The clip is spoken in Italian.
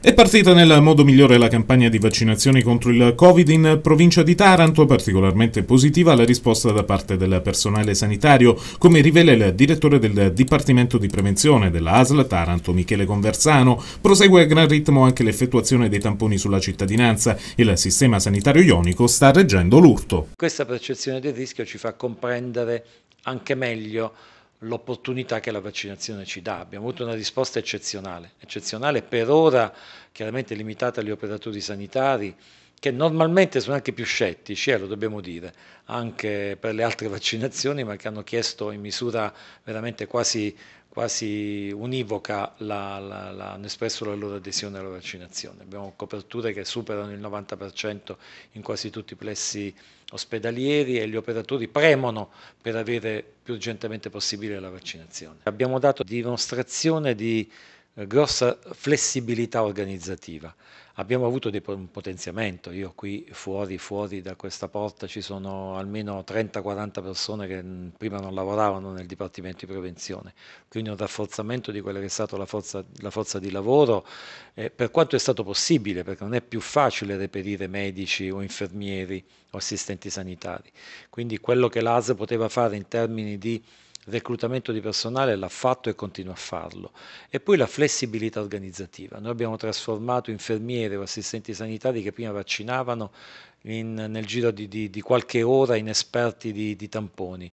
È partita nel modo migliore la campagna di vaccinazioni contro il Covid in provincia di Taranto, particolarmente positiva la risposta da parte del personale sanitario, come rivela il direttore del Dipartimento di Prevenzione della ASL Taranto, Michele Conversano. Prosegue a gran ritmo anche l'effettuazione dei tamponi sulla cittadinanza. Il sistema sanitario ionico sta reggendo l'urto. Questa percezione del rischio ci fa comprendere anche meglio l'opportunità che la vaccinazione ci dà. Abbiamo avuto una risposta eccezionale, eccezionale per ora chiaramente limitata agli operatori sanitari, che normalmente sono anche più scettici, eh, lo dobbiamo dire, anche per le altre vaccinazioni, ma che hanno chiesto in misura veramente quasi, quasi univoca, la, la, la, hanno espresso la loro adesione alla vaccinazione. Abbiamo coperture che superano il 90% in quasi tutti i plessi ospedalieri e gli operatori premono per avere più urgentemente possibile la vaccinazione. Abbiamo dato dimostrazione di eh, grossa flessibilità organizzativa. Abbiamo avuto un potenziamento, io qui fuori, fuori da questa porta ci sono almeno 30-40 persone che mm, prima non lavoravano nel Dipartimento di Prevenzione, quindi un rafforzamento di quella che è stata la forza, la forza di lavoro, eh, per quanto è stato possibile, perché non è più facile reperire medici o infermieri o assistenti sanitari. Quindi quello che l'AS poteva fare in termini di reclutamento di personale l'ha fatto e continua a farlo. E poi la flessibilità organizzativa. Noi abbiamo trasformato infermieri o assistenti sanitari che prima vaccinavano in, nel giro di, di, di, qualche ora in esperti di, di tamponi.